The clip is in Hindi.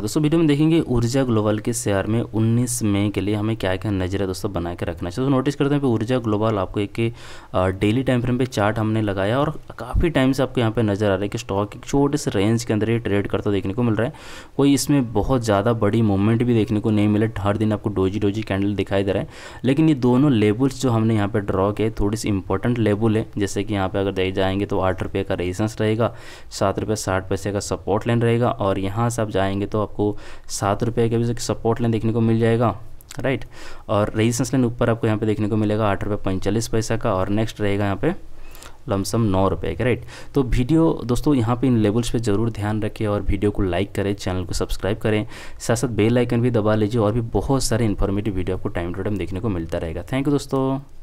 तो दोस्तों वीडियो में देखेंगे ऊर्जा ग्लोबल के शेयर में 19 मई के लिए हमें क्या क्या नजर है दोस्तों बना के रखना चाहिए तो नोटिस करते हैं ऊर्जा ग्लोबल आपको एक डेली टाइम फ्रेम पे चार्ट हमने लगाया और काफ़ी टाइम से आपको यहाँ पे नजर आ रहा है कि स्टॉक एक छोटे से रेंज के अंदर ही ट्रेड करता देखने को मिल रहा है कोई इसमें बहुत ज़्यादा बड़ी मूवमेंट भी देखने को नहीं मिले हर दिन आपको डोजी डोजी कैंडल दिखाई दे रहा है लेकिन ये दोनों लेबल्स जो हमने यहाँ पर ड्रॉ किए थोड़ी सी इंपॉर्टेंट लेबल है जैसे कि यहाँ पर अगर देख जाएंगे तो आठ का रेजिस्टेंस रहेगा सात रुपये साठ पैसे का सपोर्ट लाइन रहेगा और यहाँ से आप जाएंगे तो आपको सात रुपये के अभी सपोर्ट लाइन देखने को मिल जाएगा राइट और रेजिस्टेंस लाइन ऊपर आपको यहाँ पे देखने को मिलेगा आठ रुपये पैंतालीस पैसा का और नेक्स्ट रहेगा यहाँ पे लमसम नौ रुपये का राइट तो वीडियो दोस्तों यहाँ पे इन लेवल्स पे ज़रूर ध्यान रखें और वीडियो को लाइक करें चैनल को सब्सक्राइब करें साथ साथ बेल आइकन भी दबा लीजिए और भी बहुत सारे इन्फॉर्मेटिव वीडियो आपको टाइम टू टाइम देखने को मिलता रहेगा थैंक यू दोस्तों